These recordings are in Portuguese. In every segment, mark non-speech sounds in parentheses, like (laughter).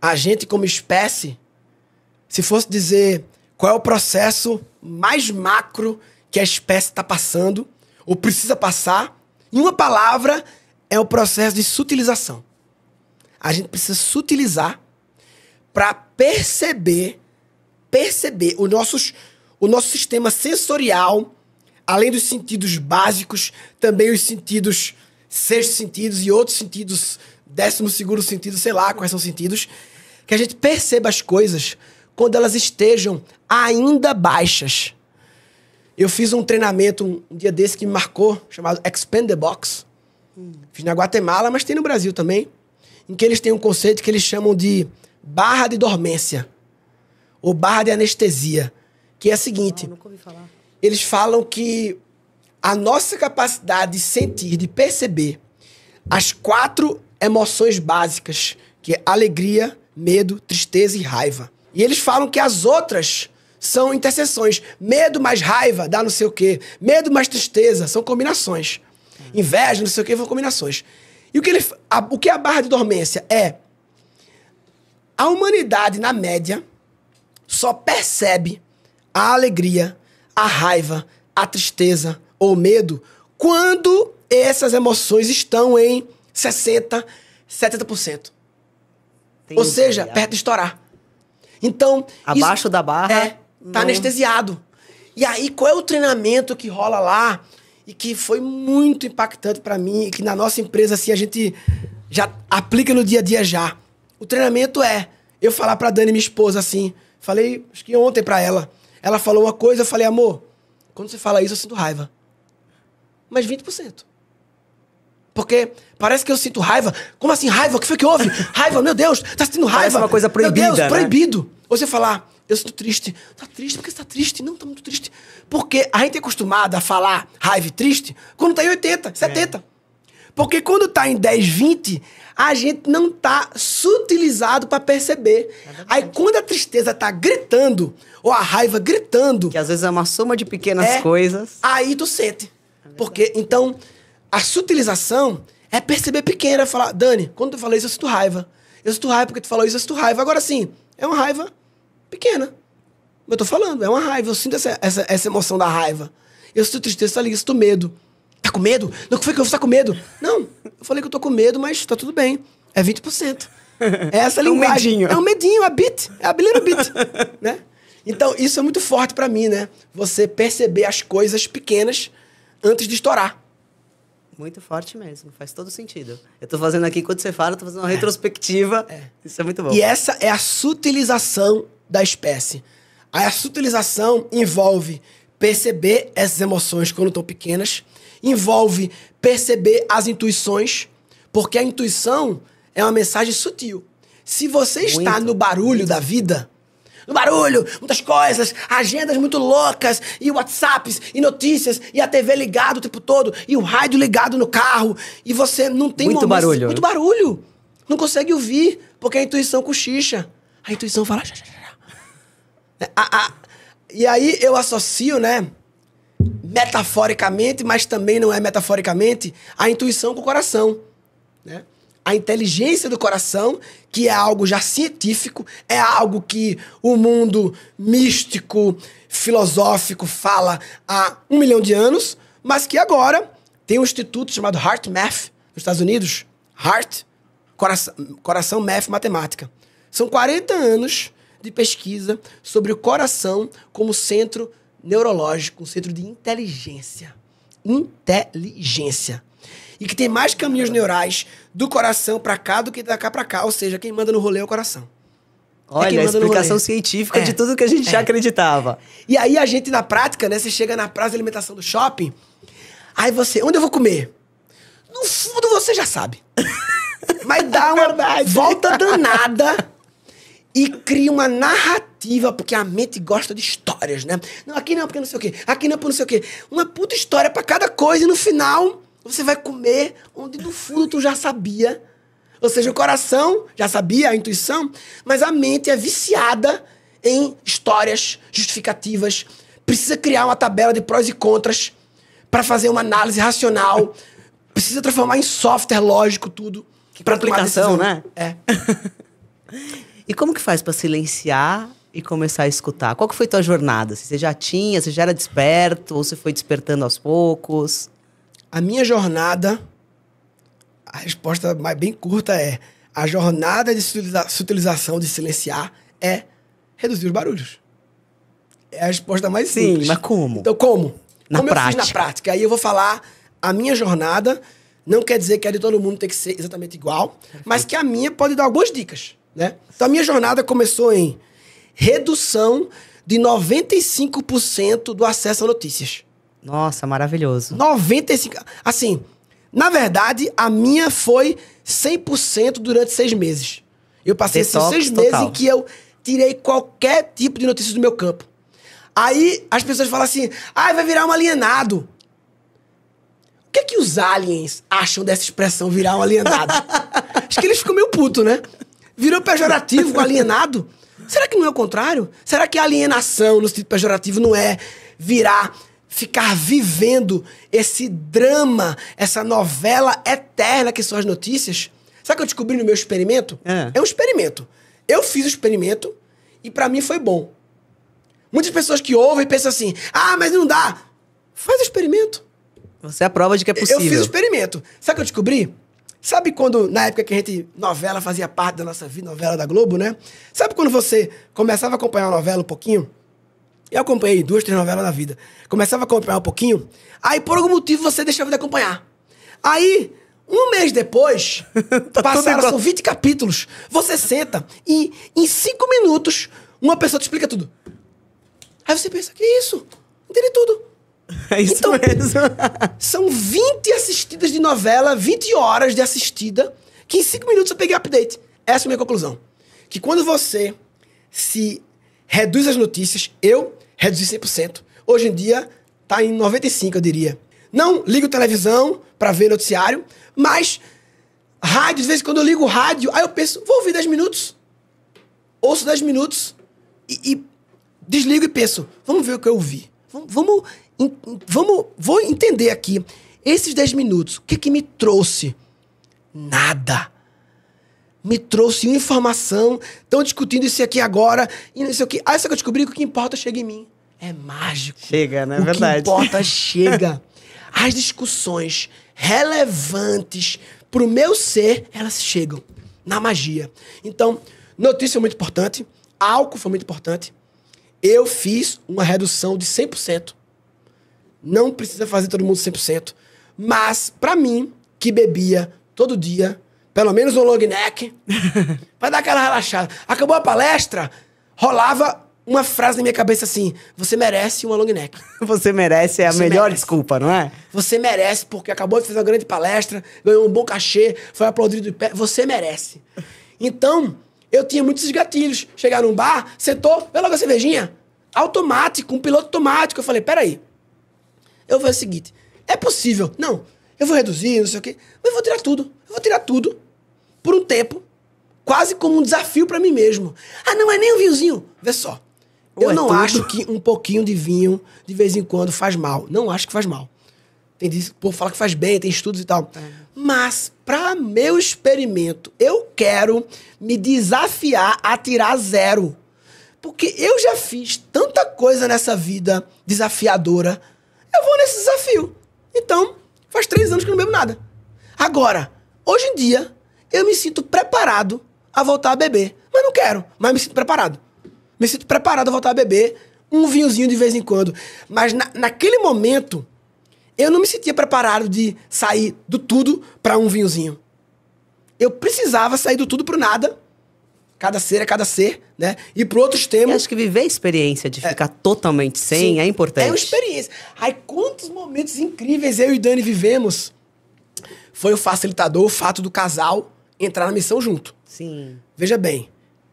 a gente como espécie, se fosse dizer qual é o processo mais macro que a espécie está passando ou precisa passar, em uma palavra, é o processo de sutilização. A gente precisa sutilizar para perceber, perceber o nossos, o nosso sistema sensorial, além dos sentidos básicos, também os sentidos sextos sentidos e outros sentidos décimo segundo sentido, sei lá quais são os sentidos, que a gente perceba as coisas quando elas estejam ainda baixas. Eu fiz um treinamento um, dia desse que me marcou, chamado Expand the Box. Fiz na Guatemala, mas tem no Brasil também, em que eles têm um conceito que eles chamam de barra de dormência ou barra de anestesia, que é a seguinte. nunca ouvi falar. Eles falam que a nossa capacidade de sentir, de perceber as quatro emoções básicas, que é alegria, medo, tristeza e raiva. E eles falam que as outras são interseções. Medo mais raiva dá não sei o quê. Medo mais tristeza são combinações. Inveja, não sei o quê, são combinações. E o que, ele, a, o que é a barra de dormência? É a humanidade, na média, só percebe a alegria, a raiva, a tristeza ou medo quando essas emoções estão em 60, 70%. Entendi. Ou seja, perto de estourar. Então. Abaixo da barra. É, tá não... anestesiado. E aí, qual é o treinamento que rola lá e que foi muito impactante para mim e que na nossa empresa, assim, a gente já aplica no dia a dia já? O treinamento é eu falar pra Dani, minha esposa, assim. Falei, acho que ontem pra ela. Ela falou uma coisa, eu falei, amor, quando você fala isso, eu sinto raiva. Mas 20%. Porque parece que eu sinto raiva. Como assim raiva? O que foi que houve? (laughs) Raiva, meu Deus, tá sentindo raiva. Parece uma coisa proibida, Meu Deus, né? proibido. Ou você falar, eu sinto triste. Tá triste? Por que você tá triste? Não, tá muito triste. Porque a gente é acostumado a falar raiva e triste quando tá em 80, 70. É. Porque quando tá em 10, 20, a gente não tá sutilizado para perceber. É Aí quando a tristeza tá gritando, ou a raiva gritando. Que às vezes é uma soma de pequenas é, coisas. Aí tu sente. É porque, então, a sutilização é perceber pequena, falar, Dani, quando tu falou isso, eu sinto raiva. Eu sinto raiva porque tu falou isso, eu sinto raiva. Agora sim, é uma raiva pequena. Eu tô falando, é uma raiva, eu sinto essa, essa, essa emoção da raiva. Eu sinto tristeza, eu sinto medo. Tá com medo? Não, o que foi que eu tá com medo? Não, eu falei que eu tô com medo, mas tá tudo bem. É 20%. (laughs) É essa é linguagem. Um medinho. É um medinho, a é bit, é a little bit, (laughs) né? Então, isso é muito forte para mim, né? Você perceber as coisas pequenas antes de estourar. Muito forte mesmo, faz todo sentido. Eu estou fazendo aqui, quando você fala, eu tô fazendo uma é. retrospectiva. É. Isso é muito bom. E essa é a sutilização da espécie. A sutilização envolve perceber essas emoções quando estão pequenas, envolve perceber as intuições, porque a intuição é uma mensagem sutil. Se você muito. está no barulho da vida, no barulho, muitas coisas, agendas muito loucas, e WhatsApps, e notícias, e a TV ligada o tempo todo, e o rádio ligado no carro, e você não tem Muito barulho. Né? Muito barulho. Não consegue ouvir, porque a intuição cochicha. A intuição fala. É, a, a, e aí eu associo, né? Metaforicamente, mas também não é metaforicamente, a intuição com o coração. Né? a inteligência do coração, que é algo já científico, é algo que o mundo místico, filosófico fala há um milhão de anos, mas que agora tem um instituto chamado Heart Math nos Estados Unidos. Heart, coração, coração Math Matemática. São 40 anos de pesquisa sobre o coração como centro neurológico, um centro de inteligência. Inteligência e que tem mais caminhos neurais do coração para cá do que da cá para cá. Ou seja, quem manda no rolê é o coração. É Olha, é a explicação científica é. de tudo que a gente é. já acreditava. E aí a gente, na prática, né? Você chega na praça de alimentação do shopping, aí você, onde eu vou comer? No fundo você já sabe. (laughs) Mas dá uma volta danada e cria uma narrativa, porque a mente gosta de histórias, né? Não, aqui não, porque não sei o quê. Aqui não, porque não sei o quê. Uma puta história para cada coisa e no final você vai comer onde do fundo tu já sabia. Ou seja, o coração já sabia, a intuição, mas a mente é viciada em histórias justificativas. Precisa criar uma tabela de prós e contras para fazer uma análise racional. Precisa transformar em software lógico tudo. para aplicação, né? É. (laughs) e como que faz para silenciar e começar a escutar? Qual que foi tua jornada? Você já tinha, você já era desperto ou você foi despertando aos poucos? A minha jornada, a resposta mais bem curta é: a jornada de sutilização, de silenciar, é reduzir os barulhos. É a resposta mais Sim, simples. mas como? Então, como? Na como prática. na prática. Aí eu vou falar a minha jornada. Não quer dizer que a de todo mundo tem que ser exatamente igual, mas que a minha pode dar algumas dicas, né? Então, a minha jornada começou em redução de 95% do acesso a notícias. Nossa, maravilhoso. 95. Assim, na verdade, a minha foi 100% durante seis meses. Eu passei esses seis total. meses em que eu tirei qualquer tipo de notícia do meu campo. Aí as pessoas falam assim: ah, vai virar um alienado. O que é que os aliens acham dessa expressão virar um alienado? (laughs) Acho que eles ficam meio puto, né? Virou pejorativo, alienado. Será que não é o contrário? Será que alienação no sentido pejorativo não é virar ficar vivendo esse drama, essa novela eterna que são as notícias. Sabe o que eu descobri no meu experimento? É, é um experimento. Eu fiz o experimento e para mim foi bom. Muitas pessoas que ouvem pensam assim: ah, mas não dá. Faz o experimento. Você é a prova de que é possível. Eu fiz o experimento. Sabe o que eu descobri? Sabe quando, na época que a gente, novela fazia parte da nossa vida, novela da Globo, né? Sabe quando você começava a acompanhar a novela um pouquinho? Eu acompanhei duas, três novelas da vida. Começava a acompanhar um pouquinho, aí por algum motivo você deixava de acompanhar. Aí, um mês depois, (laughs) tá passaram, são 20 capítulos. Você senta e em cinco minutos uma pessoa te explica tudo. Aí você pensa, que isso? Entendi tudo. (laughs) É isso então, mesmo. (laughs) são 20 assistidas de novela, 20 horas de assistida, que em 5 minutos eu peguei update. Essa é a minha conclusão. Que quando você se reduz as notícias, eu reduzir 100%. Hoje em dia, está em 95%, eu diria. Não ligo televisão para ver noticiário, mas rádio, Às vezes quando eu ligo rádio, aí eu penso, vou ouvir 10 minutos. Ouço 10 minutos e, e desligo e penso, vamos ver o que eu ouvi. Vamos, vamos, vamos vou entender aqui. Esses 10 minutos, o que, que me trouxe? Nada. Me trouxe informação, estão discutindo isso aqui agora, e não sei o que. Aí só que eu descobri que o que importa chega em mim é mágico. Chega, não né? é o verdade? Que importa, (laughs) chega. As discussões relevantes pro meu ser, elas chegam na magia. Então, notícia muito importante, álcool foi muito importante. Eu fiz uma redução de 100%. Não precisa fazer todo mundo 100%, mas para mim que bebia todo dia, pelo menos um long neck, (laughs) vai dar aquela relaxada. Acabou a palestra, rolava uma frase na minha cabeça assim: você merece uma long neck. (laughs) você merece é a você melhor merece. desculpa, não é? Você merece porque acabou de fazer uma grande palestra, ganhou um bom cachê, foi aplaudido de pé. Você merece. Então, eu tinha muitos gatilhos. Chegar num bar, sentou, vê logo a cervejinha. Automático, um piloto automático. Eu falei: peraí. Eu vou fazer o seguinte: é possível. Não, eu vou reduzir, não sei o quê. Mas eu vou tirar tudo. Eu vou tirar tudo. Por um tempo. Quase como um desafio para mim mesmo. Ah, não é nem um vinhozinho. Vê só eu é não tudo? acho que um pouquinho de vinho de vez em quando faz mal. Não acho que faz mal. Tem diz, pô, fala que faz bem, tem estudos e tal. É. Mas para meu experimento, eu quero me desafiar a tirar zero. Porque eu já fiz tanta coisa nessa vida desafiadora. Eu vou nesse desafio. Então, faz três anos que eu não bebo nada. Agora, hoje em dia, eu me sinto preparado a voltar a beber. Mas não quero, mas me sinto preparado me sinto preparado a voltar a beber um vinhozinho de vez em quando. Mas na, naquele momento, eu não me sentia preparado de sair do tudo para um vinhozinho. Eu precisava sair do tudo para nada. Cada ser é cada ser, né? E para outros temas. Eu acho que viver a experiência de é. ficar é, totalmente sem sim, é importante. É uma experiência. Ai, quantos momentos incríveis eu e Dani vivemos. Foi o facilitador, o fato do casal entrar na missão junto. Sim. Veja bem,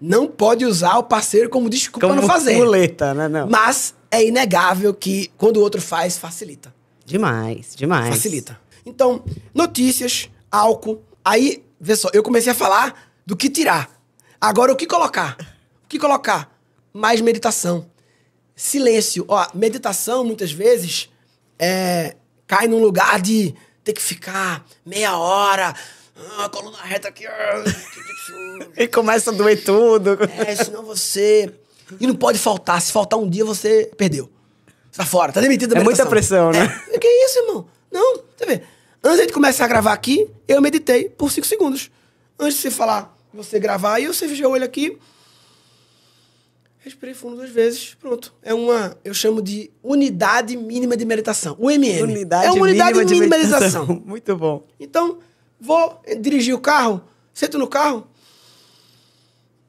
não pode usar o parceiro como desculpa como não fazer. Muleta, né? Não. Mas é inegável que quando o outro faz, facilita. Demais, demais. Facilita. Então, notícias, álcool. Aí, vê só, eu comecei a falar do que tirar. Agora, o que colocar? O que colocar? Mais meditação. Silêncio. Ó, meditação, muitas vezes, é, cai num lugar de ter que ficar meia hora ah, coluna reta aqui. (laughs) e começa a doer tudo. É, senão você. E não pode faltar. Se faltar um dia, você perdeu. Você tá fora, tá demitido da É muita pressão, né? É, que isso, irmão? Não, você vê. Antes de começar a gravar aqui, eu meditei por 5 segundos. Antes de você falar, você gravar, e você fechei o olho aqui. Respirei fundo duas vezes, pronto. É uma, eu chamo de unidade mínima de meditação, UMM. Unidade é uma unidade mínima, mínima de, meditação. de meditação. (laughs) Muito bom. Então, Vou dirigir o carro, sento no carro.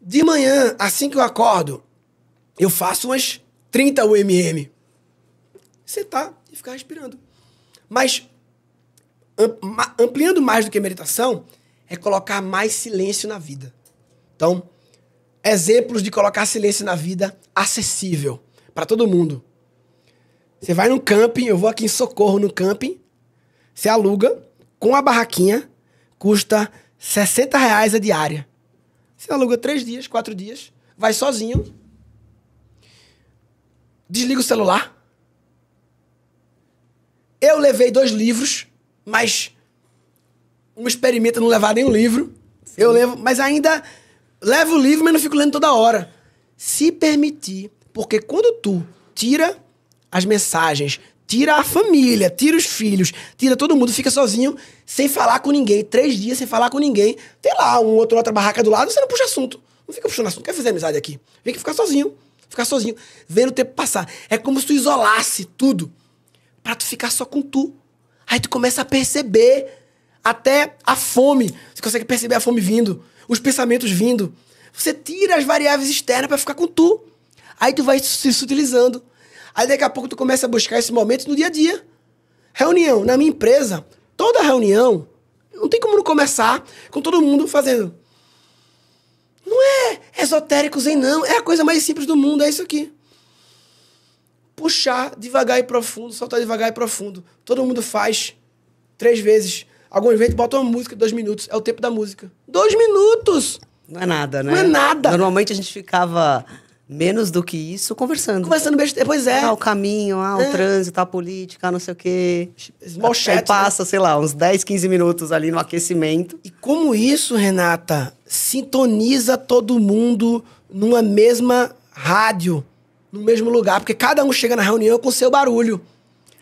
De manhã, assim que eu acordo, eu faço umas 30 UMM. Sentar e ficar respirando. Mas ampliando mais do que meditação, é colocar mais silêncio na vida. Então, exemplos de colocar silêncio na vida acessível para todo mundo. Você vai num camping, eu vou aqui em Socorro no camping, você aluga com a barraquinha, custa 60 reais a diária. Você aluga três dias, quatro dias, vai sozinho, desliga o celular. Eu levei dois livros, mas um experimenta não levar nenhum livro. Sim. Eu levo, mas ainda levo o livro, mas não fico lendo toda hora. Se permitir, porque quando tu tira as mensagens, tira a família, tira os filhos, tira todo mundo, fica sozinho, sem falar com ninguém, três dias sem falar com ninguém. Tem lá um outro, outra barraca do lado, você não puxa assunto. Não fica puxando assunto, quer fazer amizade aqui. Vem que ficar sozinho, ficar sozinho, vendo o tempo passar. É como se tu isolasse tudo para tu ficar só com tu. Aí tu começa a perceber até a fome. Você consegue perceber a fome vindo, os pensamentos vindo. Você tira as variáveis externas para ficar com tu. Aí tu vai se utilizando Aí daqui a pouco tu começa a buscar esse momento no dia a dia. Reunião, na minha empresa, toda reunião, não tem como não começar com todo mundo fazendo. Não é esotérico zen, não. É a coisa mais simples do mundo, é isso aqui. Puxar devagar e profundo, soltar devagar e profundo. Todo mundo faz três vezes. Algum vezes bota uma música, dois minutos. É o tempo da música. Dois minutos! Não é nada, né? Não é nada. Normalmente a gente ficava menos do que isso, conversando. Conversando besteira, eh, pois é. Ah, o caminho, ah, o é. trânsito, a política, não sei o quê. Small Aí né? passa, né? sei lá, uns 10, 15 minutos ali no aquecimento. E como isso, Renata, sintoniza todo mundo numa mesma rádio, no mesmo lugar, porque cada um chega na reunião com seu barulho.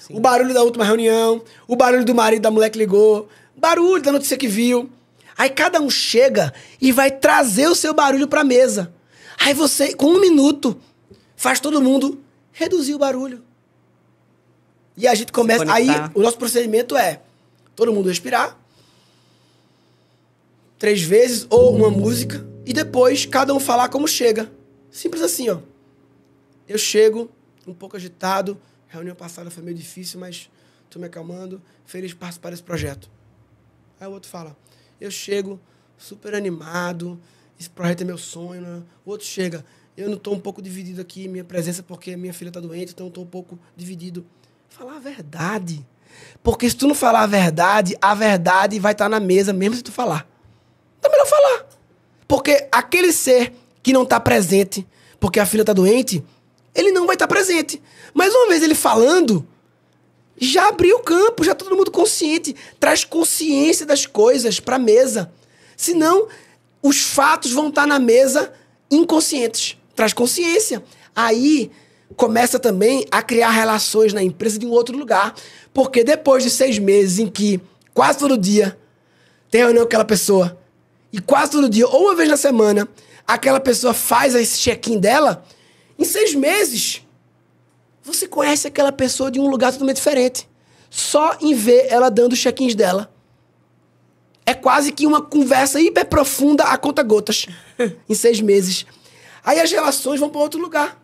Sim. O barulho da última reunião, o barulho do marido da mulher que ligou, barulho da notícia que viu. Aí cada um chega e vai trazer o seu barulho para a mesa. Aí você, com um minuto, faz todo mundo reduzir o barulho. E a gente começa. Aí o nosso procedimento é todo mundo respirar três vezes ou uma música e depois cada um falar como chega. Simples assim, ó. Eu chego um pouco agitado, reunião passada foi meio difícil, mas tô me acalmando, feliz de participar desse projeto. Aí o outro fala: "Eu chego super animado, esse projeto é meu sonho, né? O outro chega, eu não estou um pouco dividido aqui, minha presença, porque minha filha está doente, então estou um pouco dividido. Falar a verdade. Porque se tu não falar a verdade, a verdade vai estar tá na mesa, mesmo se tu falar. Então é melhor falar. Porque aquele ser que não está presente, porque a filha está doente, ele não vai estar tá presente. Mas uma vez ele falando, já abriu o campo, já tá todo mundo consciente. Traz consciência das coisas para a mesa. Senão, os fatos vão estar tá na mesa inconscientes. Traz consciência. Aí começa também a criar relações na empresa de um outro lugar. Porque depois de seis meses em que quase todo dia tem reunião com aquela pessoa, e quase todo dia, ou uma vez na semana, aquela pessoa faz esse check-in dela, em seis meses, você conhece aquela pessoa de um lugar totalmente diferente. Só em ver ela dando os check-ins dela é quase que uma conversa hiper profunda a conta gotas (laughs) em seis meses. Aí as relações vão para outro lugar.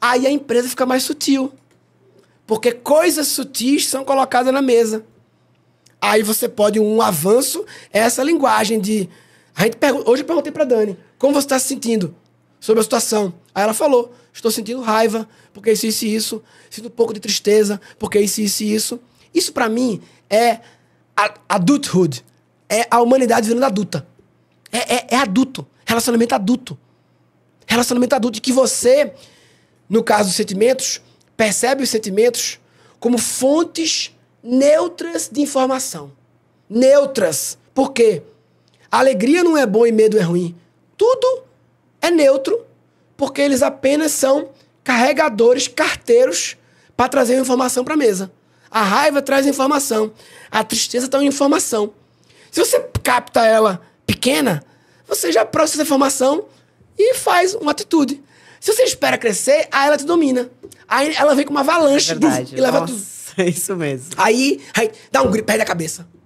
Aí a empresa fica mais sutil. Porque coisas sutis são colocadas na mesa. Aí você pode um avanço, é essa linguagem de. A gente hoje eu perguntei para Dani, como você está se sentindo sobre a situação? Aí ela falou: estou sentindo raiva, porque isso, isso e isso. Sinto um pouco de tristeza, porque isso, isso e isso. Isso para mim é adulthood é a humanidade virando adulta. É, é, é adulto. Relacionamento adulto. Relacionamento adulto. E que você, no caso dos sentimentos, percebe os sentimentos como fontes neutras de informação. Neutras. Por quê? Alegria não é bom e medo é ruim. Tudo é neutro, porque eles apenas são carregadores, carteiros, para trazer informação para a mesa. A raiva traz informação. A tristeza traz informação. Se você capta ela pequena, você já processa a informação e faz uma atitude. Se você espera crescer, aí ela te domina. Aí ela vem com uma avalanche Verdade. Buf, e leva Nossa, tudo. É (laughs) isso mesmo. Aí, aí dá um grito, perde a cabeça.